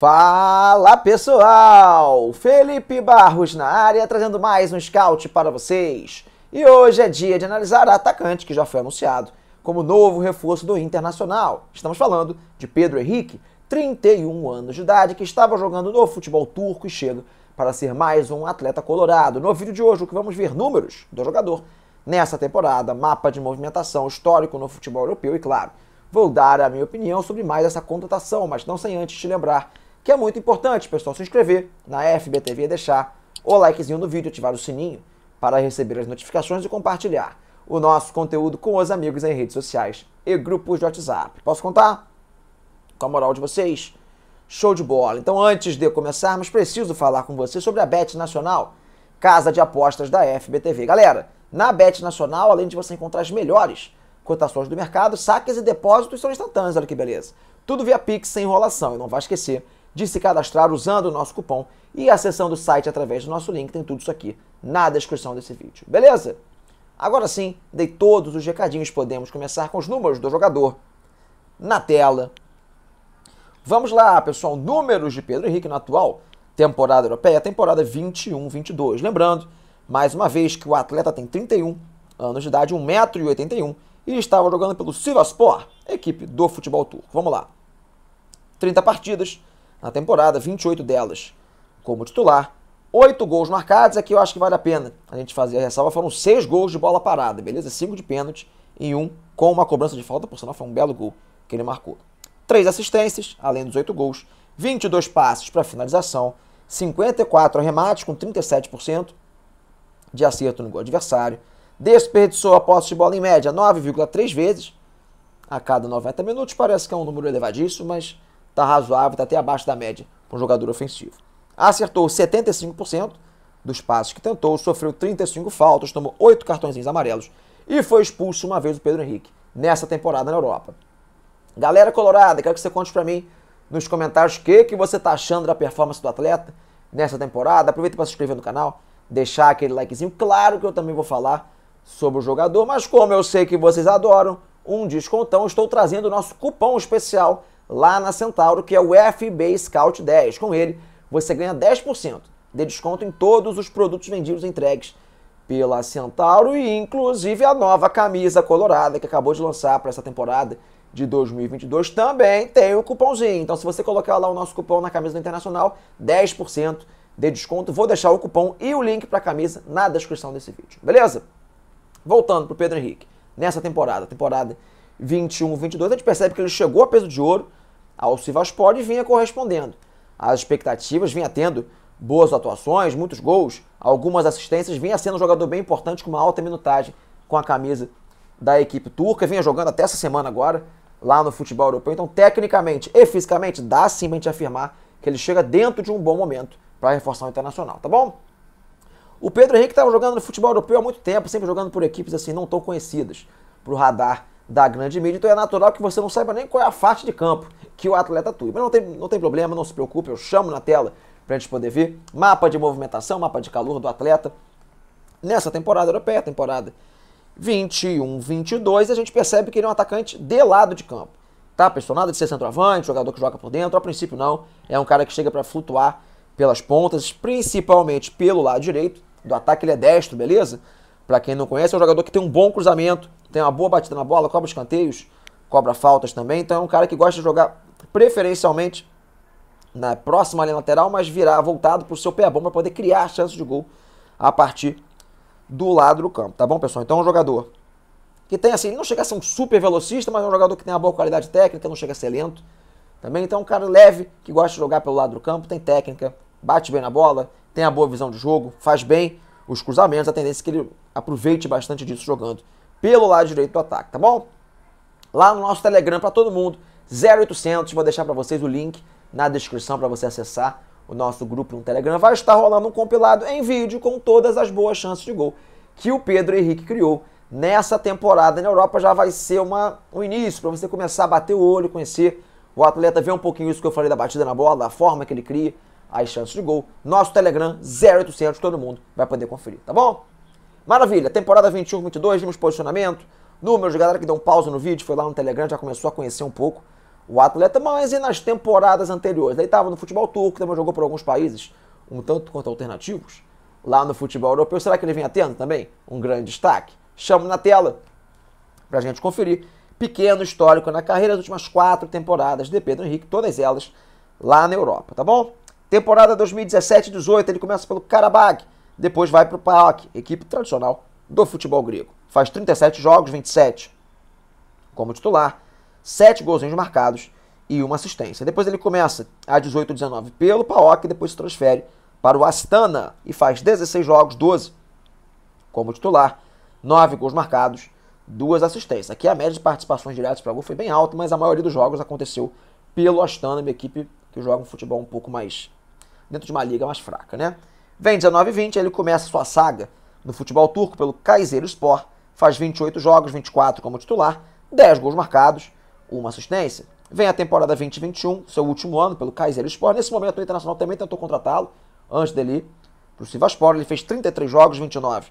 Fala pessoal! Felipe Barros na área trazendo mais um scout para vocês. E hoje é dia de analisar atacante que já foi anunciado como novo reforço do Internacional. Estamos falando de Pedro Henrique, 31 anos de idade, que estava jogando no futebol turco e chega para ser mais um atleta colorado. No vídeo de hoje, o que vamos ver números do jogador nessa temporada, mapa de movimentação histórico no futebol europeu e, claro, vou dar a minha opinião sobre mais essa contratação, mas não sem antes te lembrar que é muito importante, pessoal, se inscrever na FBTV e deixar o likezinho no vídeo, ativar o sininho para receber as notificações e compartilhar o nosso conteúdo com os amigos em redes sociais e grupos de WhatsApp. Posso contar? Com a moral de vocês? Show de bola! Então, antes de começarmos, preciso falar com você sobre a Bet Nacional, casa de apostas da FBTV. Galera, na Bet Nacional, além de você encontrar as melhores cotações do mercado, saques e depósitos são instantâneos, olha que beleza. Tudo via Pix sem enrolação, e não vai esquecer de se cadastrar usando o nosso cupom e acessando o site através do nosso link, tem tudo isso aqui na descrição desse vídeo. Beleza? Agora sim, dei todos os recadinhos, podemos começar com os números do jogador na tela. Vamos lá, pessoal, números de Pedro Henrique na atual temporada europeia, temporada 21-22. Lembrando, mais uma vez, que o atleta tem 31 anos de idade, 1,81m, e estava jogando pelo Sivaspor, equipe do Futebol Turco. Vamos lá. 30 partidas, na temporada, 28 delas como titular. Oito gols marcados, aqui é eu acho que vale a pena a gente fazer a ressalva. Foram seis gols de bola parada, beleza? Cinco de pênalti e um com uma cobrança de falta, por sinal foi um belo gol que ele marcou. Três assistências, além dos oito gols, 22 passes para finalização, 54 arremates com 37% de acerto no gol adversário. Desperdiçou a posse de bola em média 9,3 vezes a cada 90 minutos. Parece que é um número elevadíssimo, mas está razoável, está até abaixo da média para um jogador ofensivo. Acertou 75% dos passes que tentou, sofreu 35 faltas, tomou 8 cartões amarelos e foi expulso uma vez o Pedro Henrique nessa temporada na Europa. Galera colorada, quero que você conte para mim nos comentários o que, que você está achando da performance do atleta nessa temporada. Aproveita para se inscrever no canal, deixar aquele likezinho. Claro que eu também vou falar sobre o jogador, mas como eu sei que vocês adoram um descontão, estou trazendo o nosso cupom especial lá na Centauro, que é o FB Scout 10. Com ele, você ganha 10% de desconto em todos os produtos vendidos e entregues pela Centauro e inclusive a nova camisa colorada que acabou de lançar para essa temporada de 2022 também tem o cupomzinho. Então se você colocar lá o nosso cupom na camisa do Internacional, 10% de desconto. Vou deixar o cupom e o link para a camisa na descrição desse vídeo. Beleza? Voltando pro Pedro Henrique. Nessa temporada, temporada 21-22, a gente percebe que ele chegou a peso de ouro, a Alcivaspori vinha correspondendo. As expectativas vinha tendo boas atuações, muitos gols, algumas assistências, vinha sendo um jogador bem importante com uma alta minutagem com a camisa da equipe turca, vinha jogando até essa semana agora lá no futebol europeu. Então, tecnicamente e fisicamente, dá sim pra gente afirmar que ele chega dentro de um bom momento para reforçar o internacional, tá bom? O Pedro Henrique estava jogando no futebol europeu há muito tempo, sempre jogando por equipes assim não tão conhecidas para o radar da grande mídia, então é natural que você não saiba nem qual é a faixa de campo que o atleta atua. Mas não tem, não tem problema, não se preocupe, eu chamo na tela para a gente poder ver. Mapa de movimentação, mapa de calor do atleta. Nessa temporada europeia, temporada 21, 22, a gente percebe que ele é um atacante de lado de campo. Tá, pessoal? Nada de ser centroavante, jogador que joga por dentro, a princípio não. É um cara que chega para flutuar pelas pontas, principalmente pelo lado direito do ataque, ele é destro, beleza? Para quem não conhece, é um jogador que tem um bom cruzamento, tem uma boa batida na bola, cobra escanteios, cobra faltas também. Então é um cara que gosta de jogar preferencialmente na próxima linha lateral, mas virar voltado para o seu pé bom para poder criar chances de gol a partir do lado do campo, tá bom, pessoal? Então é um jogador que tem assim, não chega a ser um super velocista, mas é um jogador que tem uma boa qualidade técnica, não chega a ser lento também. Então é um cara leve, que gosta de jogar pelo lado do campo, tem técnica, bate bem na bola, tem a boa visão de jogo, faz bem os cruzamentos, a tendência é que ele aproveite bastante disso jogando pelo lado direito do ataque, tá bom? Lá no nosso Telegram para todo mundo, 0800, vou deixar para vocês o link na descrição para você acessar o nosso grupo no Telegram. Vai estar rolando um compilado em vídeo com todas as boas chances de gol que o Pedro Henrique criou nessa temporada na Europa. Já vai ser uma, um início para você começar a bater o olho, conhecer o atleta, ver um pouquinho isso que eu falei da batida na bola, da forma que ele cria, as chances de gol. Nosso Telegram 0800, todo mundo vai poder conferir, tá bom? Maravilha, temporada 21-22, vimos posicionamento, números, galera que deu um pausa no vídeo, foi lá no Telegram, já começou a conhecer um pouco o atleta, mas e nas temporadas anteriores? Daí estava no futebol turco, também jogou por alguns países, um tanto quanto alternativos, lá no futebol europeu. Será que ele vem atendo também? Um grande destaque. Chamo na tela pra gente conferir. Pequeno histórico na carreira, as últimas quatro temporadas de Pedro Henrique, todas elas lá na Europa, tá bom? Temporada 2017-18, ele começa pelo Karabakh, depois vai para o PAOK, equipe tradicional do futebol grego. Faz 37 jogos, 27 como titular, 7 golzinhos marcados e uma assistência. Depois ele começa a 18 19 pelo PAOK, depois se transfere para o Astana e faz 16 jogos, 12 como titular, 9 gols marcados, duas assistências. Aqui a média de participações diretas para o gol foi bem alta, mas a maioria dos jogos aconteceu pelo Astana, uma equipe que joga um futebol um pouco mais dentro de uma liga mais fraca, né? Vem 19 e 20, ele começa sua saga no futebol turco pelo Kayserispor, faz 28 jogos, 24 como titular, 10 gols marcados, uma assistência. Vem a temporada 2021, seu último ano pelo Kayserispor. Nesse momento o Internacional também tentou contratá-lo, antes dele para o Sivaspor. Ele fez 33 jogos, 29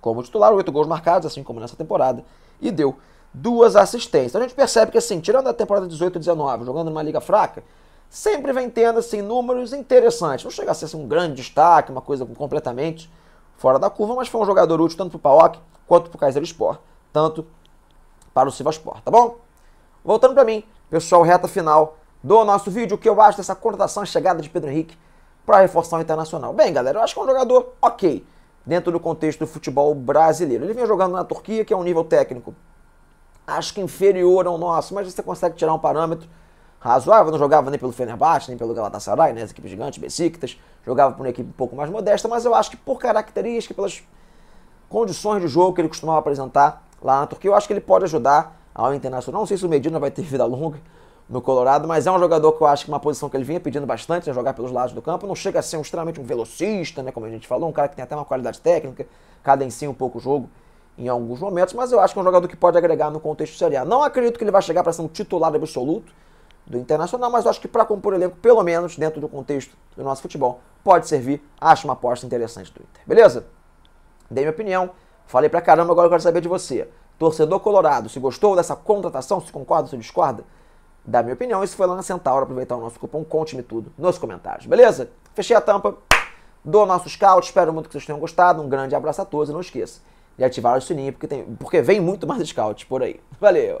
como titular, 8 gols marcados, assim como nessa temporada, e deu duas assistências. A gente percebe que, assim, tirando a temporada 18 e 19, jogando numa liga fraca, sempre vem tendo assim, números interessantes. Não chega a ser assim, um grande destaque, uma coisa completamente fora da curva, mas foi um jogador útil tanto para o Paok quanto para o Sport tanto para o Sivaspor, tá bom? Voltando para mim, pessoal, reta final do nosso vídeo, o que eu acho dessa contratação chegada de Pedro Henrique para a reforção internacional. Bem, galera, eu acho que é um jogador ok dentro do contexto do futebol brasileiro. Ele vem jogando na Turquia, que é um nível técnico acho que inferior ao nosso, mas você consegue tirar um parâmetro razoável, não jogava nem pelo Fenerbahçe, nem pelo Galatasaray, né, as equipes gigantes, Besiktas, jogava por uma equipe um pouco mais modesta, mas eu acho que por característica, pelas condições de jogo que ele costumava apresentar lá na Turquia, eu acho que ele pode ajudar ao Internacional. Não sei se o Medina vai ter vida longa no Colorado, mas é um jogador que eu acho que uma posição que ele vinha pedindo bastante, é jogar pelos lados do campo, não chega a ser um, extremamente um velocista, né, como a gente falou, um cara que tem até uma qualidade técnica, cadencia um pouco o jogo, em alguns momentos, mas eu acho que é um jogador que pode agregar no contexto serial. Não acredito que ele vai chegar para ser um titular absoluto, do Internacional, mas eu acho que para compor elenco, pelo menos dentro do contexto do nosso futebol, pode servir. Acho uma aposta interessante do Inter. Beleza? Dei minha opinião, falei pra caramba, agora eu quero saber de você. Torcedor colorado, se gostou dessa contratação, se concorda, se discorda? Dá minha opinião, isso foi lá na Centauro, aproveitar o nosso cupom, conte-me tudo nos comentários, beleza? Fechei a tampa do nosso scout, espero muito que vocês tenham gostado, um grande abraço a todos e não esqueça de ativar o sininho, porque, tem, porque vem muito mais scout por aí. Valeu!